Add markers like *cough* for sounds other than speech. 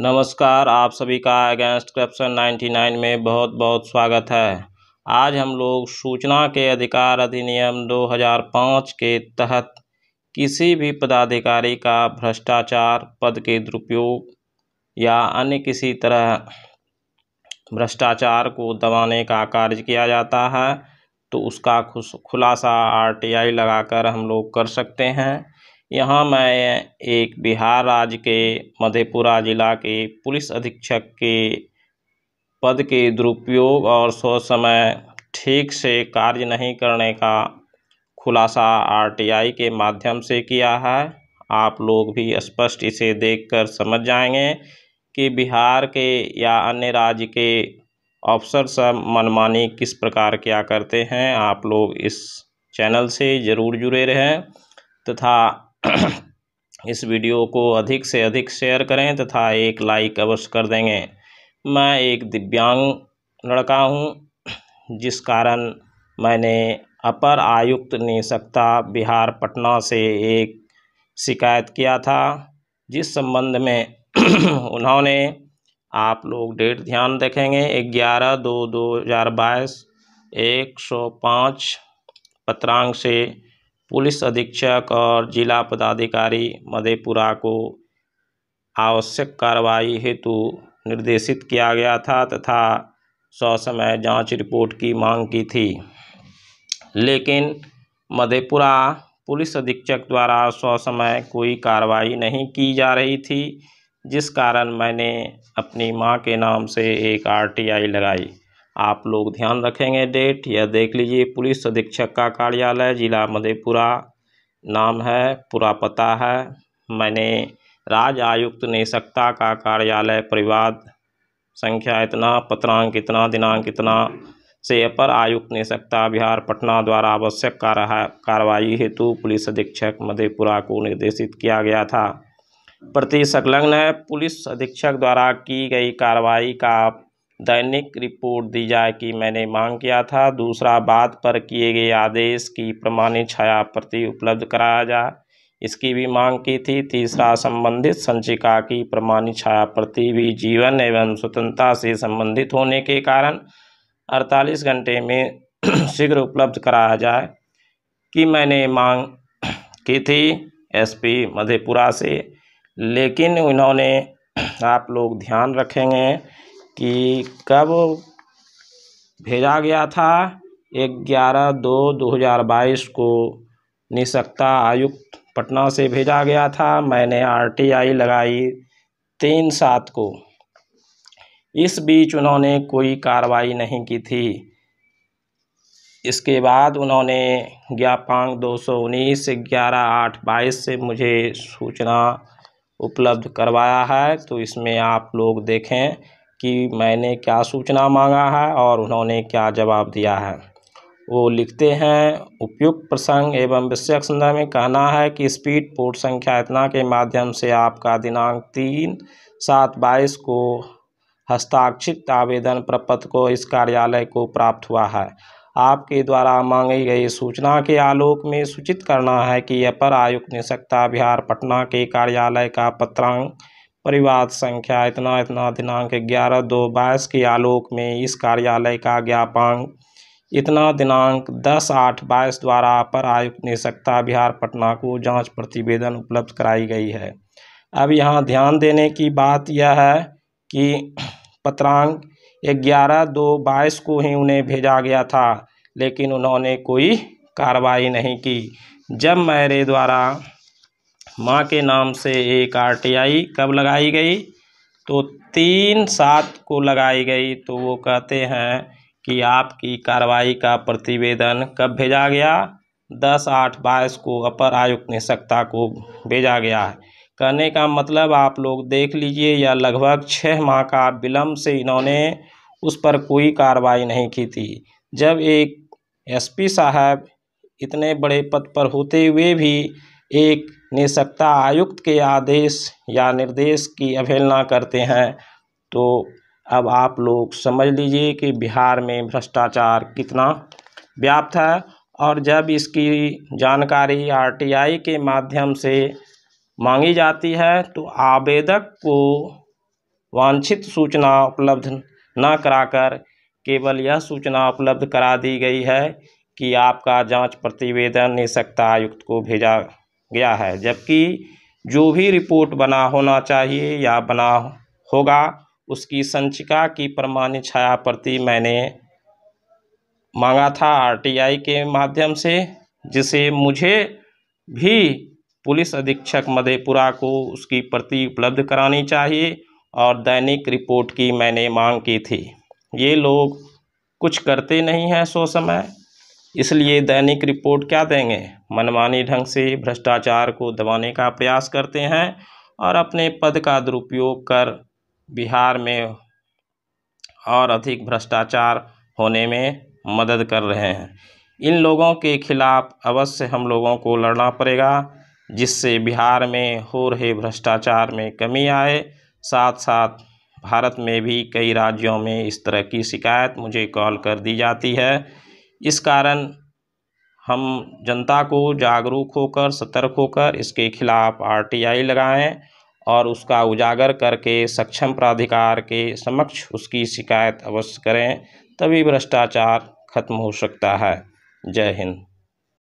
नमस्कार आप सभी का अगेंस्ट करप्शन 99 में बहुत बहुत स्वागत है आज हम लोग सूचना के अधिकार अधिनियम 2005 के तहत किसी भी पदाधिकारी का भ्रष्टाचार पद के दुरुपयोग या अन्य किसी तरह भ्रष्टाचार को दबाने का कार्य किया जाता है तो उसका खुलासा आरटीआई लगाकर हम लोग कर सकते हैं यहाँ मैं एक बिहार राज्य के मधेपुरा ज़िला के पुलिस अधीक्षक के पद के दुरुपयोग और सोच समय ठीक से कार्य नहीं करने का खुलासा आरटीआई के माध्यम से किया है आप लोग भी स्पष्ट इसे देखकर समझ जाएंगे कि बिहार के या अन्य राज्य के अफसर सब मनमानी किस प्रकार क्या करते हैं आप लोग इस चैनल से ज़रूर जुड़े रहें तथा इस वीडियो को अधिक से अधिक शेयर करें तथा एक लाइक अवश्य कर देंगे मैं एक दिव्यांग लड़का हूँ जिस कारण मैंने अपर आयुक्त निशक्ता बिहार पटना से एक शिकायत किया था जिस संबंध में *clears throat* उन्होंने आप लोग डेट ध्यान देखेंगे ग्यारह दो दो हज़ार बाईस एक सौ पाँच पत्रांक से पुलिस अधीक्षक और जिला पदाधिकारी मधेपुरा को आवश्यक कार्रवाई हेतु निर्देशित किया गया था तथा ससमय जांच रिपोर्ट की मांग की थी लेकिन मधेपुरा पुलिस अधीक्षक द्वारा ससमय कोई कार्रवाई नहीं की जा रही थी जिस कारण मैंने अपनी मां के नाम से एक आरटीआई लगाई आप लोग ध्यान रखेंगे डेट यह देख लीजिए पुलिस अधीक्षक का कार्यालय जिला मधेपुरा नाम है पूरा पता है मैंने राज आयुक्त ने सत्ता का कार्यालय परिवाद संख्या इतना पत्रांक इतना दिनांक इतना से अपर आयुक्त ने सत्ता बिहार पटना द्वारा आवश्यक कार्रवाई हेतु पुलिस अधीक्षक मधेपुरा को निर्देशित किया गया था प्रति संलग्न है पुलिस अधीक्षक द्वारा की गई कार्रवाई का दैनिक रिपोर्ट दी जाए कि मैंने मांग किया था दूसरा बात पर किए गए आदेश की प्रमाणित छाया प्रति उपलब्ध कराया जाए इसकी भी मांग की थी तीसरा संबंधित संचिका की प्रमाणित छाया प्रति भी जीवन एवं स्वतंत्रता से संबंधित होने के कारण 48 घंटे में *clears throat* शीघ्र उपलब्ध कराया जाए कि मैंने मांग *clears throat* की थी एसपी मधेपुरा से लेकिन उन्होंने *clears throat* आप लोग ध्यान रखेंगे कि कब भेजा गया था ग्यारह दो दो हज़ार बाईस को निशक्ता आयुक्त पटना से भेजा गया था मैंने आर टी आई लगाई तीन सात को इस बीच उन्होंने कोई कार्रवाई नहीं की थी इसके बाद उन्होंने ज्ञापांग दो सौ उन्नीस ग्यारह आठ बाईस से मुझे सूचना उपलब्ध करवाया है तो इसमें आप लोग देखें कि मैंने क्या सूचना मांगा है और उन्होंने क्या जवाब दिया है वो लिखते हैं उपयुक्त प्रसंग एवं विषयक संदर्भ में कहना है कि स्पीड पोर्ट संख्या इतना के माध्यम से आपका दिनांक तीन सात बाईस को हस्ताक्षरित आवेदन प्रपत्र को इस कार्यालय को प्राप्त हुआ है आपके द्वारा मांगी गई सूचना के आलोक में सूचित करना है कि अपर आयुक्त निशक्ता बिहार पटना के कार्यालय का पत्रांक परिवाद संख्या इतना इतना दिनांक ग्यारह दो बाईस के आलोक में इस कार्यालय का ज्ञापन इतना दिनांक दस आठ बाईस द्वारा अपर आयुक्त निशक्ता बिहार पटना को जांच प्रतिवेदन उपलब्ध कराई गई है अब यहाँ ध्यान देने की बात यह है कि पत्रांक ग्यारह दो बाईस को ही उन्हें भेजा गया था लेकिन उन्होंने कोई कार्रवाई नहीं की जब मेरे द्वारा माँ के नाम से एक आरटीआई कब लगाई गई तो तीन सात को लगाई गई तो वो कहते हैं कि आपकी कार्रवाई का प्रतिवेदन कब भेजा गया दस आठ बाईस को अपर आयुक्त ने सत्ता को भेजा गया है कहने का मतलब आप लोग देख लीजिए या लगभग छः माह का विलम्ब से इन्होंने उस पर कोई कार्रवाई नहीं की थी जब एक एसपी साहब इतने बड़े पद पर होते हुए भी एक निशक्ता आयुक्त के आदेश या निर्देश की अवहेलना करते हैं तो अब आप लोग समझ लीजिए कि बिहार में भ्रष्टाचार कितना व्याप्त है और जब इसकी जानकारी आरटीआई के माध्यम से मांगी जाती है तो आवेदक को वांछित सूचना उपलब्ध न कराकर केवल यह सूचना उपलब्ध करा दी गई है कि आपका जांच प्रतिवेदन निशक्ता आयुक्त को भेजा गया है जबकि जो भी रिपोर्ट बना होना चाहिए या बना होगा उसकी संचिका की प्रमाण छाया प्रति मैंने मांगा था आरटीआई के माध्यम से जिसे मुझे भी पुलिस अधीक्षक मधेपुरा को उसकी प्रति उपलब्ध करानी चाहिए और दैनिक रिपोर्ट की मैंने मांग की थी ये लोग कुछ करते नहीं हैं सो समय इसलिए दैनिक रिपोर्ट क्या देंगे मनमानी ढंग से भ्रष्टाचार को दबाने का प्रयास करते हैं और अपने पद का दुरुपयोग कर बिहार में और अधिक भ्रष्टाचार होने में मदद कर रहे हैं इन लोगों के खिलाफ अवश्य हम लोगों को लड़ना पड़ेगा जिससे बिहार में हो रहे भ्रष्टाचार में कमी आए साथ साथ भारत में भी कई राज्यों में इस तरह की शिकायत मुझे कॉल कर दी जाती है इस कारण हम जनता को जागरूक होकर सतर्क होकर इसके खिलाफ़ आर टी आई लगाएँ और उसका उजागर करके सक्षम प्राधिकार के समक्ष उसकी शिकायत अवश्य करें तभी भ्रष्टाचार खत्म हो सकता है जय हिंद